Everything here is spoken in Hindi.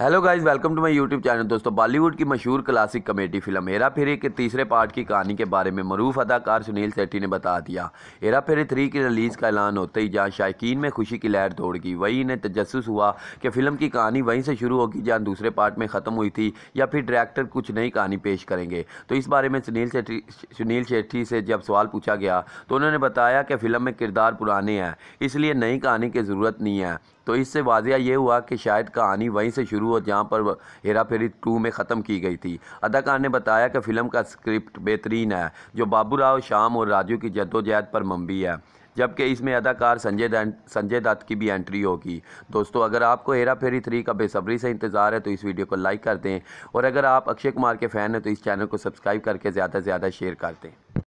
hello guys welcome to my YouTube channel दोस्तों बॉलीवुड की मशहूर classic comedy film Hera Pheri के तीसरे पार्ट की कहानी के बारे में मरूफ अदाकार सुनील सेट्टी ने बता दिया हेरा फेरी थ्री की रिलीज़ का ऐलान होते ही जहां शायकीन में खुशी की लहर दौड़ गई वहीं इन्हें तजस्स हुआ कि फिल्म की कहानी वहीं से शुरू होगी जहाँ दूसरे पार्ट में ख़त्म हुई थी या फिर डायरेक्टर कुछ नई कहानी पेश करेंगे तो इस बारे में सुनील सेट्टी सुनील शेट्टी से जब सवाल पूछा गया तो उन्होंने बताया कि फ़िल्म में किरदार पुराने हैं इसलिए नई कहानी की ज़रूरत नहीं है तो इससे वाजिया ये हुआ कि शायद कहानी वहीं से शुरू शुरू और जहां पर हेरा फेरी टू में ख़त्म की गई थी अदाकार ने बताया कि फ़िल्म का स्क्रिप्ट बेहतरीन है जो बाबू राव श्याम और राजू की जद्दोजहद पर मंबी है जबकि इसमें अदाकार संजय संजय दत्त की भी एंट्री होगी दोस्तों अगर आपको हेरा फेरी थ्री का बेसब्री से इंतज़ार है तो इस वीडियो को लाइक कर दें और अगर आप अक्षय कुमार के फ़ैन हैं तो इस चैनल को सब्सक्राइब करके ज़्यादा से ज़्यादा शेयर कर दें